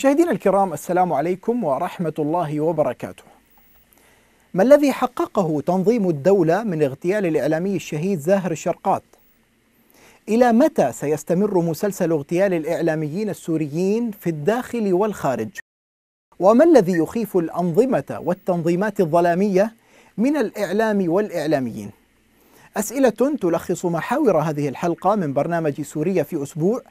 مشاهدينا الكرام السلام عليكم ورحمة الله وبركاته. ما الذي حققه تنظيم الدولة من اغتيال الإعلامي الشهيد زاهر الشرقات؟ إلى متى سيستمر مسلسل اغتيال الإعلاميين السوريين في الداخل والخارج؟ وما الذي يخيف الأنظمة والتنظيمات الظلامية من الإعلام والإعلاميين؟ أسئلة تلخص محاور هذه الحلقة من برنامج سوريا في أسبوع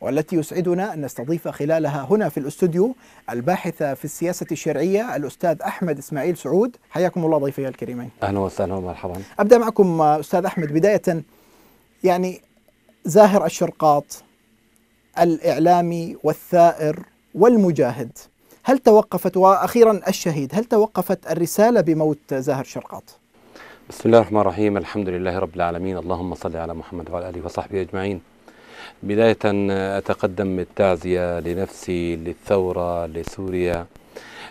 والتي يسعدنا أن نستضيف خلالها هنا في الأستوديو الباحثة في السياسة الشرعية الأستاذ أحمد إسماعيل سعود حياكم الله ضيفي الكريمين أهلا وسهلا ومرحبا أبدأ معكم أستاذ أحمد بداية يعني زاهر الشرقاط الإعلامي والثائر والمجاهد هل توقفت واخيرا الشهيد هل توقفت الرساله بموت زاهر شرقاط بسم الله الرحمن الرحيم الحمد لله رب العالمين اللهم صل على محمد وعلى اله وصحبه اجمعين بداية أتقدم التعزية لنفسي للثورة لسوريا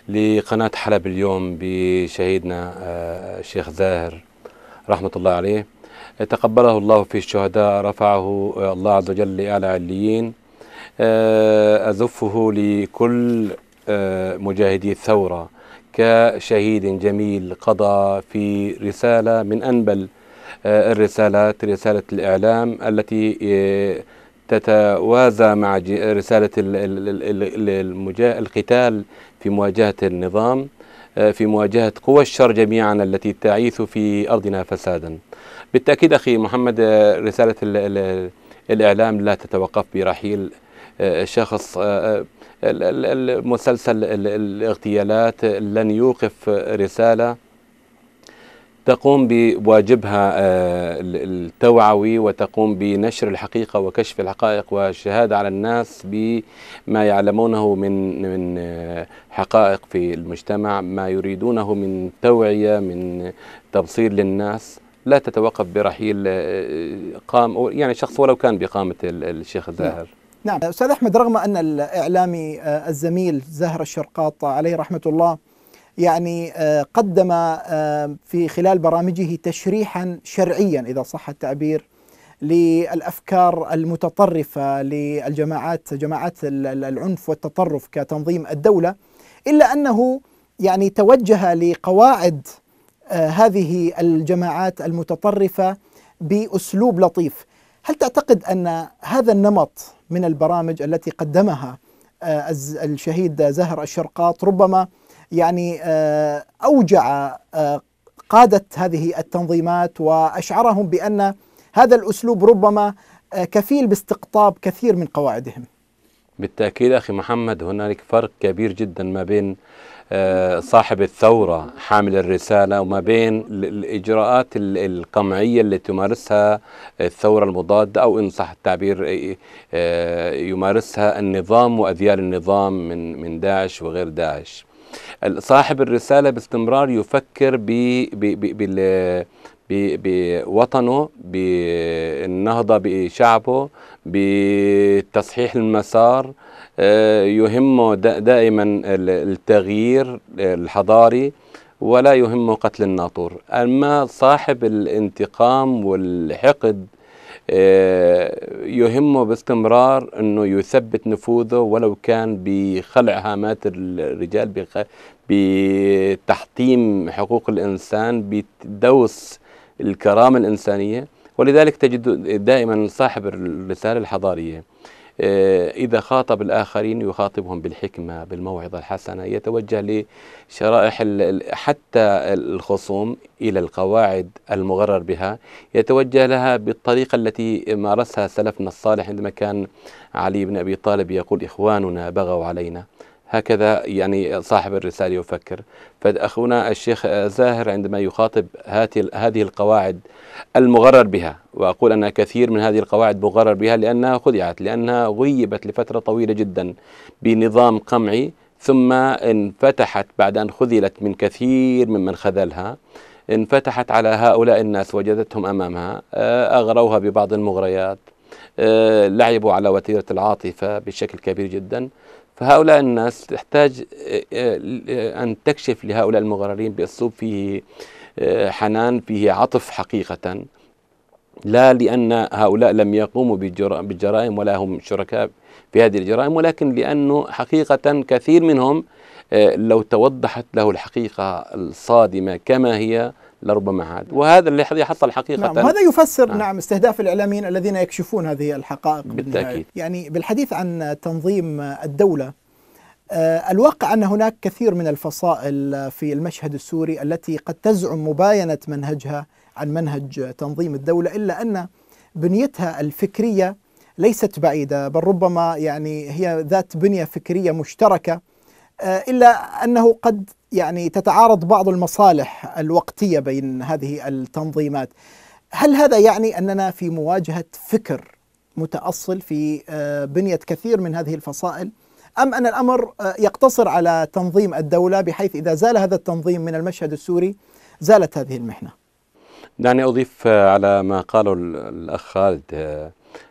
لقناة حلب اليوم بشهيدنا آه، الشيخ زاهر رحمة الله عليه تقبله الله في الشهداء رفعه الله عز وجل لأعلى عليين آه، أزفه لكل آه، مجاهدي الثورة كشهيد جميل قضى في رسالة من أنبل آه، الرسالات رسالة الإعلام التي آه، تتوازى مع رسالة القتال في مواجهة النظام آه، في مواجهة قوى الشر جميعا التي تعيث في أرضنا فسادا بالتأكيد أخي محمد رسالة الإعلام لا تتوقف برحيل شخص المسلسل الاغتيالات لن يوقف رسالة تقوم بواجبها آه، التوعوي وتقوم بنشر الحقيقة وكشف الحقائق والشهادة على الناس بما يعلمونه من من آه، حقائق في المجتمع ما يريدونه من توعية من تبصير للناس لا تتوقف برحيل آه، قام يعني شخص ولو كان بقامة الشيخ نعم. الزاهر نعم أستاذ أحمد رغم أن الإعلامي الزميل زهر الشرقاط عليه رحمة الله يعني آه، قدم آه، في خلال برامجه تشريحا شرعيا اذا صح التعبير للافكار المتطرفه للجماعات جماعات العنف والتطرف كتنظيم الدوله الا انه يعني توجه لقواعد آه، هذه الجماعات المتطرفه باسلوب لطيف هل تعتقد ان هذا النمط من البرامج التي قدمها الشهيد زهر الشرقاط ربما يعني آه، أوجع آه، قادة هذه التنظيمات وأشعرهم بأن هذا الأسلوب ربما آه، كفيل باستقطاب كثير من قواعدهم بالتأكيد أخي محمد هنالك فرق كبير جدا ما بين صاحب الثورة حامل الرسالة وما بين الإجراءات القمعية اللي تمارسها الثورة المضادة أو إن صح التعبير يمارسها النظام وأذيال النظام من من داعش وغير داعش صاحب الرسالة باستمرار يفكر ب ب بوطنه بالنهضة بشعبه بتصحيح المسار آه، يهمه دائما التغيير الحضاري ولا يهمه قتل الناطور أما صاحب الانتقام والحقد آه، يهمه باستمرار انه يثبت نفوذه ولو كان بخلع هامات الرجال بتحطيم حقوق الانسان بدوس الكرامه الانسانيه ولذلك تجد دائما صاحب الرساله الحضاريه آه، إذا خاطب الآخرين يخاطبهم بالحكمة بالموعظة الحسنة يتوجه لشرائح حتى الخصوم إلى القواعد المغرر بها يتوجه لها بالطريقة التي مارسها سلفنا الصالح عندما كان علي بن أبي طالب يقول إخواننا بغوا علينا هكذا يعني صاحب الرسالة يفكر فأخونا الشيخ زاهر عندما يخاطب هذه القواعد المغرر بها وأقول أن كثير من هذه القواعد مغرر بها لأنها خدعت لأنها غيبت لفترة طويلة جدا بنظام قمعي ثم انفتحت بعد أن خذلت من كثير ممن خذلها انفتحت على هؤلاء الناس وجدتهم أمامها آه، أغروها ببعض المغريات آه، لعبوا على وتيرة العاطفة بشكل كبير جدا فهؤلاء الناس تحتاج آه، آه، أن تكشف لهؤلاء المغررين بأسلوب فيه آه، حنان فيه عطف حقيقة لا لأن هؤلاء لم يقوموا بالجرائم ولا هم شركاء في هذه الجرائم ولكن لأنه حقيقة كثير منهم لو توضحت له الحقيقة الصادمة كما هي لربما هذا وهذا اللي حصل حقيقة نعم وهذا يفسر نعم. نعم استهداف الإعلاميين الذين يكشفون هذه الحقائق بالتأكيد بالنهاية. يعني بالحديث عن تنظيم الدولة آه، الواقع أن هناك كثير من الفصائل في المشهد السوري التي قد تزعم مباينة منهجها عن منهج تنظيم الدولة إلا أن بنيتها الفكرية ليست بعيدة بل ربما يعني هي ذات بنية فكرية مشتركة آه، إلا أنه قد يعني تتعارض بعض المصالح الوقتية بين هذه التنظيمات هل هذا يعني أننا في مواجهة فكر متأصل في آه، بنية كثير من هذه الفصائل أم أن الأمر آه، يقتصر على تنظيم الدولة بحيث إذا زال هذا التنظيم من المشهد السوري زالت هذه المحنة دعني أضيف آه، على ما قاله الأخ خالد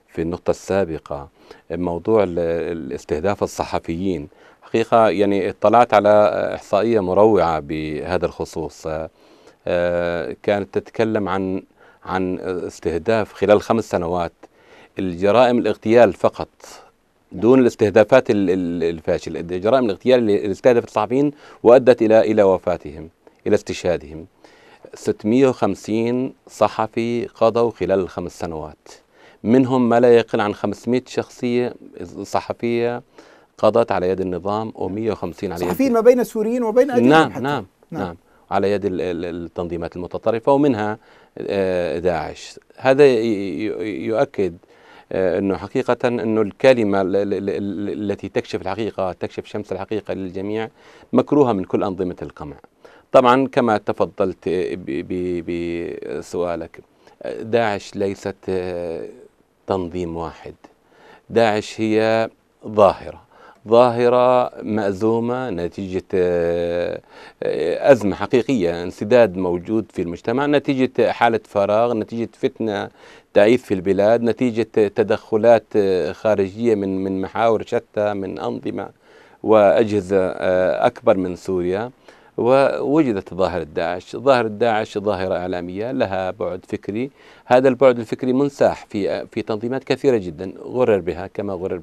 في النقطة السابقة موضوع استهداف الصحفيين الحقيقة يعني اطلعت على إحصائية مروعة بهذا الخصوص آه، آه، كانت تتكلم عن عن استهداف خلال خمس سنوات الجرائم الاغتيال فقط دون الاستهدافات الفاشلة جرائم الاغتيال اللي استهدفت الصحفيين وأدت إلى إلى وفاتهم إلى استشهادهم 650 صحفي قضوا خلال الخمس سنوات منهم ما لا يقل عن 500 شخصية صحفية قضت على يد النظام و150 على يد صحفيين ما بين السوريين وبين أجانب نعم, حتى. نعم نعم نعم على يد التنظيمات المتطرفة ومنها آه، داعش هذا يؤكد آه، انه حقيقة انه الكلمة التي تكشف الحقيقة تكشف شمس الحقيقة للجميع مكروهة من كل أنظمة القمع. طبعا كما تفضلت بسؤالك داعش ليست آه، تنظيم واحد. داعش هي ظاهرة ظاهرة مأزومة نتيجة آه، أزمة حقيقية انسداد موجود في المجتمع نتيجة حالة فراغ نتيجة فتنة تعيث في البلاد نتيجة تدخلات آه، خارجية من من محاور شتى من أنظمة وأجهزة آه، أكبر من سوريا ووجدت ظاهرة داعش ظاهرة داعش ظاهرة إعلامية لها بعد فكري هذا البعد الفكري منساح في في تنظيمات كثيرة جدا غرر بها كما غرر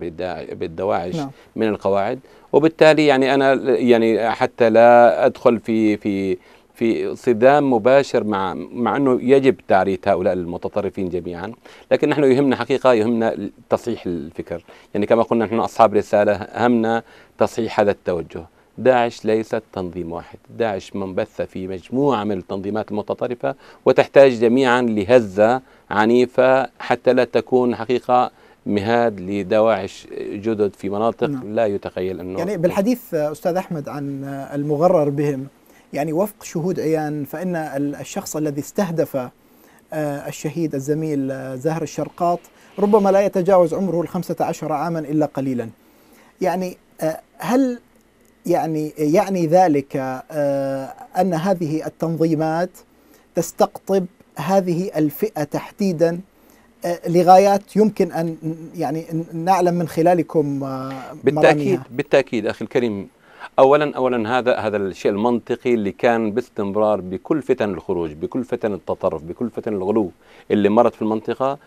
بالدواعش نعم. من القواعد وبالتالي يعني أنا يعني حتى لا أدخل في في في صدام مباشر مع مع انه يجب تعريف هؤلاء المتطرفين جميعا، لكن نحن يهمنا حقيقه يهمنا تصحيح الفكر، يعني كما قلنا نحن اصحاب رساله همنا تصحيح هذا التوجه. داعش ليست تنظيم واحد داعش منبثة في مجموعة من التنظيمات المتطرفة وتحتاج جميعا لهزة عنيفة حتى لا تكون حقيقة مهاد لدواعش جدد في مناطق نعم. لا يتخيل أنه يعني بالحديث أستاذ أحمد عن المغرر بهم يعني وفق شهود عيان فإن الشخص الذي استهدف آه، الشهيد الزميل آه، زهر الشرقاط ربما لا يتجاوز عمره الخمسة عشر عاما إلا قليلا يعني آه، هل يعني يعني ذلك آه, ان هذه التنظيمات تستقطب هذه الفئه تحديدا آه, لغايات يمكن ان يعني نعلم من خلالكم آه, بالتاكيد بالتاكيد اخي الكريم اولا اولا هذا هذا الشيء المنطقي اللي كان باستمرار بكل فتن الخروج بكل فتن التطرف بكل فتن الغلو اللي مرت في المنطقه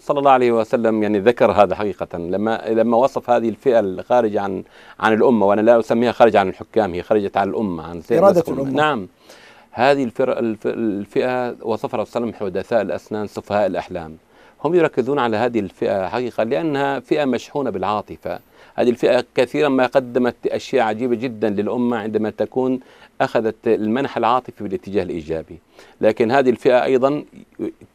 صلى الله عليه وسلم يعني ذكر هذا حقيقة لما لما وصف هذه الفئة الخارجة عن عن الأمة وأنا لا أسميها خارجة عن الحكام هي خرجت عن الأمة عن إرادة الأمة. الأمة نعم هذه الفئة, الفئة وصفها الرسول حدثاء الأسنان سفهاء الأحلام هم يركزون على هذه الفئة حقيقة لأنها فئة مشحونة بالعاطفة هذه الفئة كثيرا ما قدمت أشياء عجيبة جدا للأمة عندما تكون اخذت المنح العاطفي بالاتجاه الايجابي لكن هذه الفئه ايضا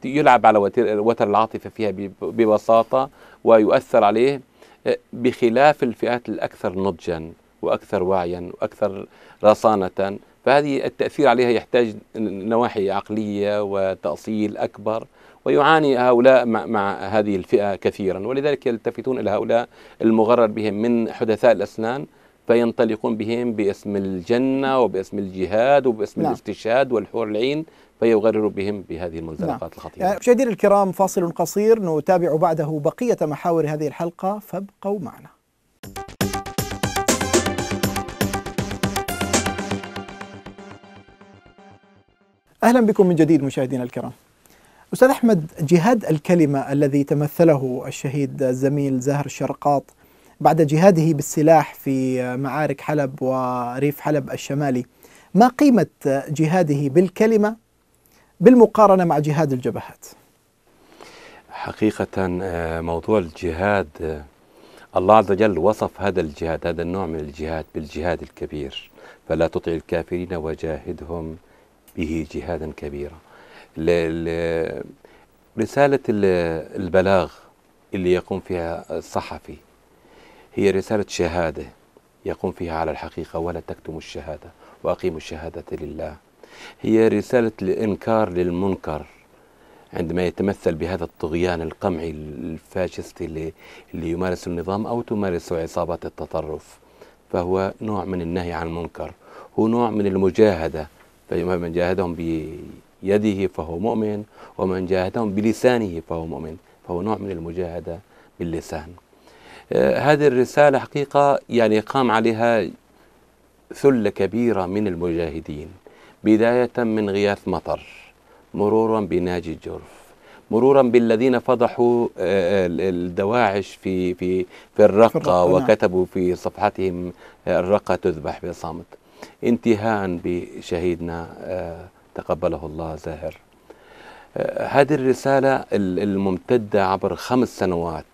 يلعب على وتر العاطفه فيها ببساطه ويؤثر عليه آه، بخلاف الفئات الاكثر نضجا واكثر وعيا واكثر رصانه فهذه التاثير عليها يحتاج نواحي عقليه وتاصيل اكبر ويعاني هؤلاء مع, مع هذه الفئه كثيرا ولذلك يلتفتون الى هؤلاء المغرر بهم من حدثاء الاسنان فينطلقون بهم باسم الجنة وباسم الجهاد وباسم نعم. الاستشهاد والحور العين فيغرر بهم بهذه المنزلقات نعم. الخطيرة آه، مشاهدينا الكرام فاصل قصير نتابع بعده بقية محاور هذه الحلقة فابقوا معنا أهلا بكم من جديد مشاهدينا الكرام أستاذ أحمد جهاد الكلمة الذي تمثله الشهيد الزميل زاهر الشرقاط بعد جهاده بالسلاح في معارك حلب وريف حلب الشمالي ما قيمة جهاده بالكلمة بالمقارنة مع جهاد الجبهات حقيقة آه، موضوع الجهاد آه، الله عز وجل وصف هذا الجهاد هذا النوع من الجهاد بالجهاد الكبير فلا تطع الكافرين وجاهدهم به جهادا كبيرا رسالة البلاغ اللي يقوم فيها الصحفي هي رسالة شهادة يقوم فيها على الحقيقة ولا تكتم الشهادة وأقيموا الشهادة لله هي رسالة الإنكار للمنكر عندما يتمثل بهذا الطغيان القمعي الفاشستي اللي, اللي يمارس النظام أو تمارس عصابات التطرف فهو نوع من النهي عن المنكر هو نوع من المجاهدة فمن جاهدهم بيده فهو مؤمن ومن جاهدهم بلسانه فهو مؤمن فهو نوع من المجاهدة باللسان آه، هذه الرسالة حقيقة يعني قام عليها ثلة كبيرة من المجاهدين بداية من غياث مطر مرورا بناجي الجرف مرورا بالذين فضحوا آه، آه، الدواعش في في في الرقة نعم. وكتبوا في صفحتهم الرقة تذبح بصمت انتهاء بشهيدنا تقبله الله زاهر هذه الرسالة الممتدة عبر خمس سنوات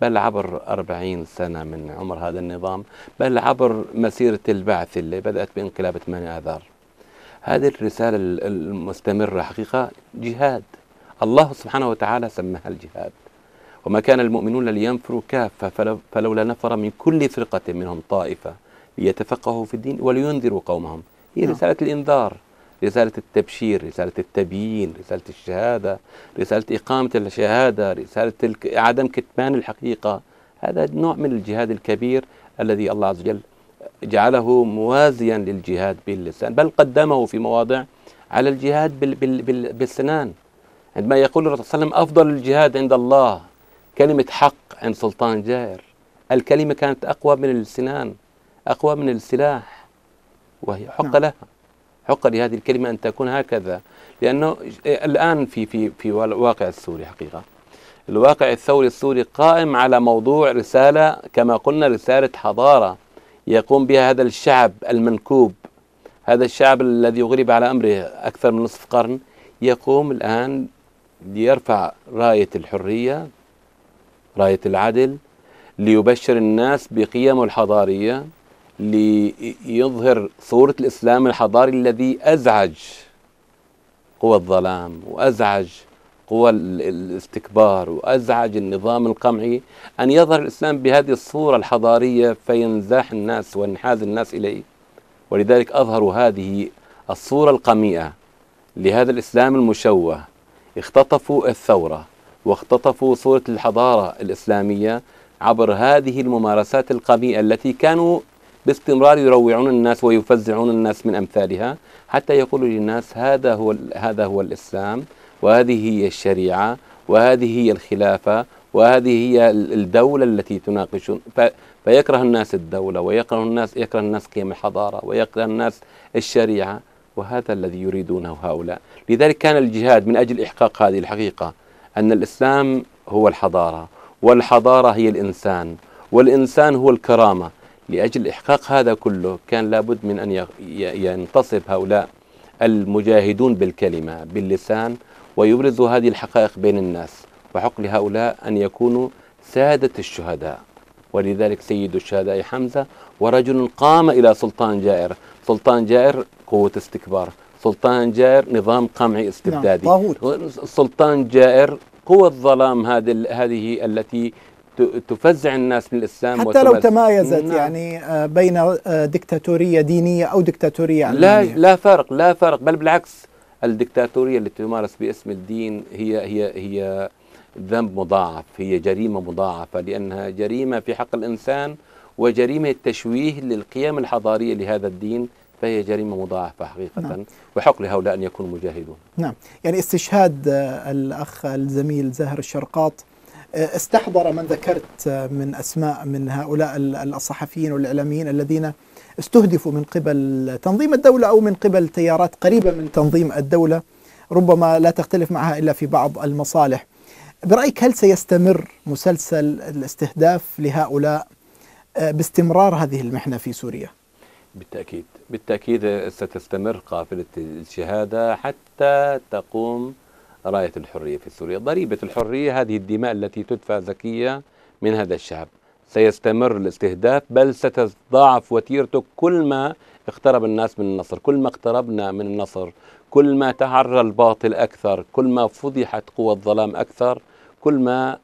بل عبر 40 سنة من عمر هذا النظام بل عبر مسيرة البعث اللي بدأت بانقلاب 8 آذار هذه الرسالة المستمرة حقيقة جهاد الله سبحانه وتعالى سماها الجهاد وما كان المؤمنون لينفروا كافة فلولا نفر من كل فرقة منهم طائفة ليتفقهوا في الدين ولينذروا قومهم هي نعم. رسالة الإنذار رسالة التبشير رسالة التبيين رسالة الشهادة رسالة إقامة الشهادة رسالة عدم كتمان الحقيقة هذا نوع من الجهاد الكبير الذي الله عز وجل جعله موازيا للجهاد باللسان بل قدمه في مواضع على الجهاد بال بال بال بالسنان عندما يقول الرسول صلى الله عليه وسلم أفضل الجهاد عند الله كلمة حق عند سلطان جائر الكلمة كانت أقوى من السنان أقوى من السلاح وهي حق نعم. لها حق لهذه الكلمة أن تكون هكذا لأنه الآن في في في الواقع السوري حقيقة الواقع الثوري السوري قائم على موضوع رسالة كما قلنا رسالة حضارة يقوم بها هذا الشعب المنكوب هذا الشعب الذي غلب على أمره أكثر من نصف قرن يقوم الآن ليرفع راية الحرية راية العدل ليبشر الناس بقيمه الحضارية ليظهر صورة الإسلام الحضاري الذي أزعج قوى الظلام وأزعج قوى الاستكبار وأزعج النظام القمعي أن يظهر الإسلام بهذه الصورة الحضارية فينزاح الناس وينحاز الناس إليه ولذلك أظهروا هذه الصورة القميئة لهذا الإسلام المشوه اختطفوا الثورة واختطفوا صورة الحضارة الإسلامية عبر هذه الممارسات القميئة التي كانوا باستمرار يروعون الناس ويفزعون الناس من أمثالها حتى يقولوا للناس هذا هو هذا هو الإسلام وهذه هي الشريعة وهذه هي الخلافة وهذه هي الدولة التي تناقشون فيكره الناس الدولة ويكره الناس يكره الناس قيم الحضارة ويكره الناس الشريعة وهذا الذي يريدونه هؤلاء لذلك كان الجهاد من أجل إحقاق هذه الحقيقة أن الإسلام هو الحضارة والحضارة هي الإنسان والإنسان هو الكرامة لأجل إحقاق هذا كله كان لابد من أن ينتصف هؤلاء المجاهدون بالكلمة باللسان ويبرزوا هذه الحقائق بين الناس وحق لهؤلاء أن يكونوا سادة الشهداء ولذلك سيد الشهداء حمزة ورجل قام إلى سلطان جائر سلطان جائر قوة استكبار سلطان جائر نظام قمعي نعم، استبدادي نعم. سلطان جائر قوة الظلام هذه التي تفزع الناس من الاسلام حتى لو تمايزت نعم. يعني آه، بين آه، دكتاتوريه دينيه او دكتاتوريه علميه لا لا فرق لا فرق بل بالعكس الدكتاتوريه التي تمارس باسم الدين هي هي هي ذنب مضاعف هي جريمه مضاعفه لانها جريمه في حق الانسان وجريمه تشويه للقيم الحضاريه لهذا الدين فهي جريمة مضاعفة حقيقة نعم. وحق لهؤلاء أن يكونوا مجاهدون نعم يعني استشهاد آه، الأخ الزميل زهر الشرقاط استحضر من ذكرت من أسماء من هؤلاء الصحفيين والإعلاميين الذين استهدفوا من قبل تنظيم الدولة أو من قبل تيارات قريبة من تنظيم الدولة ربما لا تختلف معها إلا في بعض المصالح برأيك هل سيستمر مسلسل الاستهداف لهؤلاء آه، باستمرار هذه المحنة في سوريا؟ بالتأكيد بالتأكيد ستستمر قافلة الشهادة حتى تقوم راية الحرية في سوريا ضريبة الحرية هذه الدماء التي تدفع زكية من هذا الشعب سيستمر الاستهداف بل ستضاعف وتيرته كل ما اقترب الناس من النصر كل ما اقتربنا من النصر كل ما تعرى الباطل أكثر كل ما فضحت قوى الظلام أكثر كل ما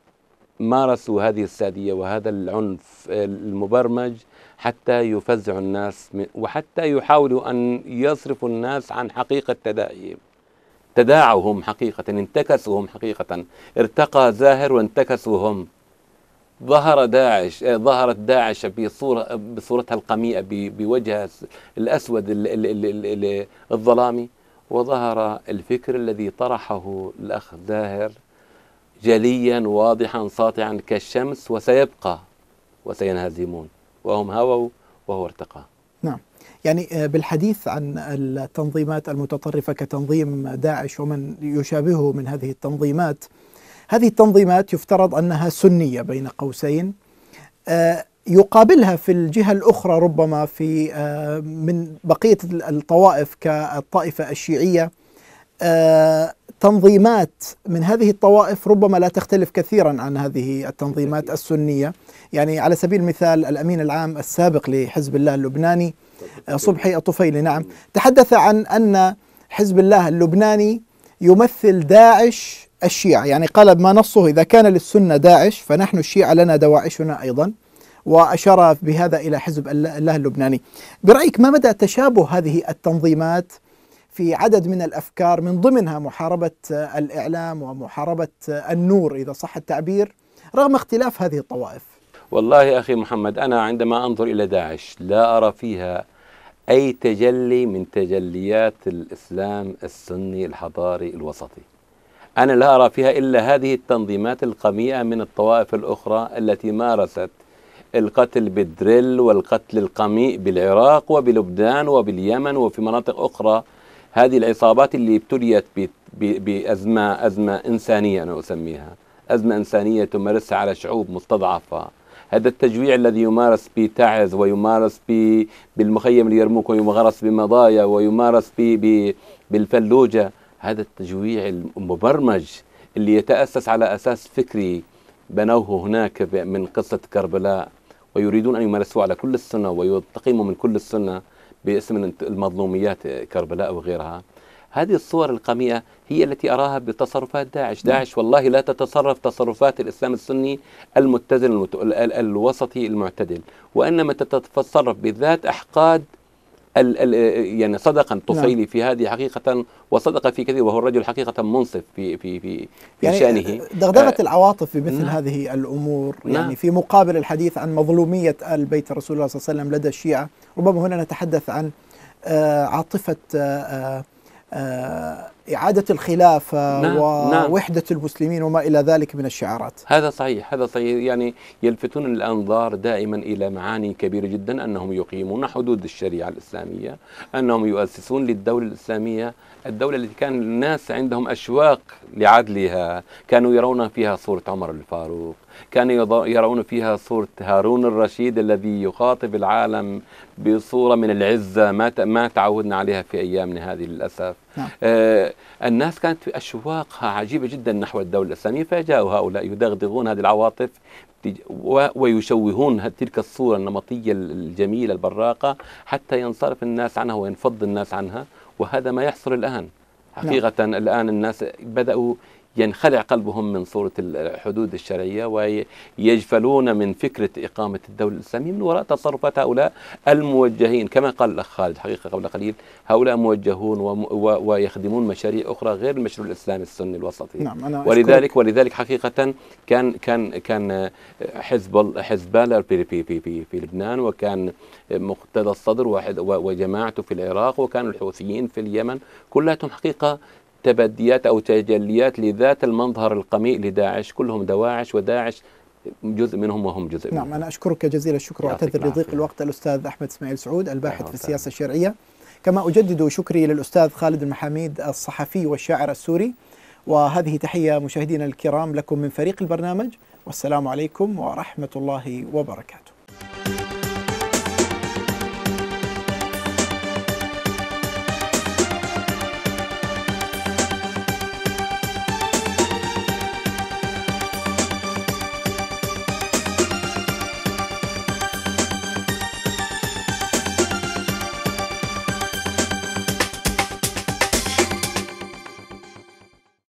مارسوا هذه السادية وهذا العنف المبرمج حتى يفزعوا الناس وحتى يحاولوا أن يصرفوا الناس عن حقيقة تداعيهم تداعوا هم حقيقة انتكسوا هم حقيقة ارتقى زاهر وانتكسوا هم ظهر داعش آه، ظهرت داعش بصورة بصورتها القميئة بوجهها الأسود الظلامي وظهر الفكر الذي طرحه الأخ زاهر جليا واضحا ساطعا كالشمس وسيبقى وسينهزمون وهم هووا وهو ارتقى يعني آه، بالحديث عن التنظيمات المتطرفة كتنظيم داعش ومن يشابهه من هذه التنظيمات هذه التنظيمات يفترض أنها سنية بين قوسين آه، يقابلها في الجهة الأخرى ربما في آه، من بقية الطوائف كالطائفة الشيعية تنظيمات من هذه الطوائف ربما لا تختلف كثيرا عن هذه التنظيمات السنية يعني على سبيل المثال الأمين العام السابق لحزب الله اللبناني طيب. صبحي الطفيلي نعم تحدث عن أن حزب الله اللبناني يمثل داعش الشيعة يعني قال ما نصه إذا كان للسنة داعش فنحن الشيعة لنا دواعشنا أيضا وأشار بهذا إلى حزب الله اللبناني برأيك ما مدى تشابه هذه التنظيمات في عدد من الأفكار من ضمنها محاربة الإعلام ومحاربة النور إذا صح التعبير رغم اختلاف هذه الطوائف والله أخي محمد أنا عندما أنظر إلى داعش لا أرى فيها أي تجلي من تجليات الإسلام السني الحضاري الوسطي أنا لا أرى فيها إلا هذه التنظيمات القميئة من الطوائف الأخرى التي مارست القتل بالدريل والقتل القميء بالعراق وبلبنان وباليمن وفي مناطق أخرى هذه العصابات اللي ابتليت بأزمة أزمة إنسانية أنا أسميها أزمة إنسانية تمارسها على شعوب مستضعفة هذا التجويع الذي يمارس بتعز ويمارس بالمخيم اليرموك ويمارس بمضايا ويمارس بالفلوجة هذا التجويع المبرمج اللي يتأسس على أساس فكري بنوه هناك من قصة كربلاء ويريدون أن يمارسوه على كل السنة ويتقيموا من كل السنة باسم المظلوميات كربلاء وغيرها هذه الصور القمئة هي التي أراها بتصرفات داعش نعم. داعش والله لا تتصرف تصرفات الإسلام السني المتزن المت... الوسطي المعتدل وإنما تتصرف بذات أحقاد ال ال يعني صدقا نعم. طفيلي في هذه حقيقة وصدق في كثير وهو الرجل حقيقة منصف في في في, في يعني شأنه دغدغة آه العواطف في مثل نعم هذه الأمور يعني نعم يعني في مقابل الحديث عن مظلومية آل بيت رسول الله صلى الله عليه وسلم لدى الشيعة ربما هنا نتحدث عن آه عاطفة آه, آه، آه، إعادة الخلافة آه، نعم ووحدة نعم المسلمين وما إلى ذلك من الشعارات هذا صحيح هذا صحيح يعني يلفتون الأنظار دائما إلى معاني كبيرة جدا أنهم يقيمون حدود الشريعة الإسلامية أنهم يؤسسون للدولة الإسلامية الدولة التي كان الناس عندهم أشواق لعدلها كانوا يرون فيها صورة عمر الفاروق كانوا يرون فيها صورة هارون الرشيد الذي يخاطب العالم بصورة من العزة ما ما تعودنا عليها في أيامنا هذه للأسف نعم. آه الناس كانت في أشواقها عجيبة جدا نحو الدولة الإسلامية فجاءوا هؤلاء يدغدغون هذه العواطف ويشوهون تلك الصورة النمطية الجميلة البراقة حتى ينصرف الناس عنها وينفض الناس عنها وهذا ما يحصل الآن نعم. حقيقة نعم. الآن الناس بدأوا ينخلع قلبهم من صورة الحدود الشرعية ويجفلون من فكرة إقامة الدولة الإسلامية من وراء تصرفات هؤلاء الموجهين كما قال الأخ خالد حقيقة قبل قليل هؤلاء موجهون ويخدمون مشاريع أخرى غير المشروع الإسلامي السني الوسطي نعم أنا ولذلك ولذلك حقيقة كان كان كان حزب حزب في, في, في, في, في لبنان وكان مقتدى الصدر وجماعته في العراق وكان الحوثيين في اليمن كلها حقيقة تبديات أو تجليات لذات المظهر القميء لداعش كلهم دواعش وداعش جزء منهم وهم جزء نعم منهم. أنا أشكرك جزيل الشكر وأعتذر لضيق الوقت الأستاذ أحمد إسماعيل سعود الباحث في السياسة الشرعية كما أجدد شكري للأستاذ خالد المحاميد الصحفي والشاعر السوري وهذه تحية مشاهدينا الكرام لكم من فريق البرنامج والسلام عليكم ورحمة الله وبركاته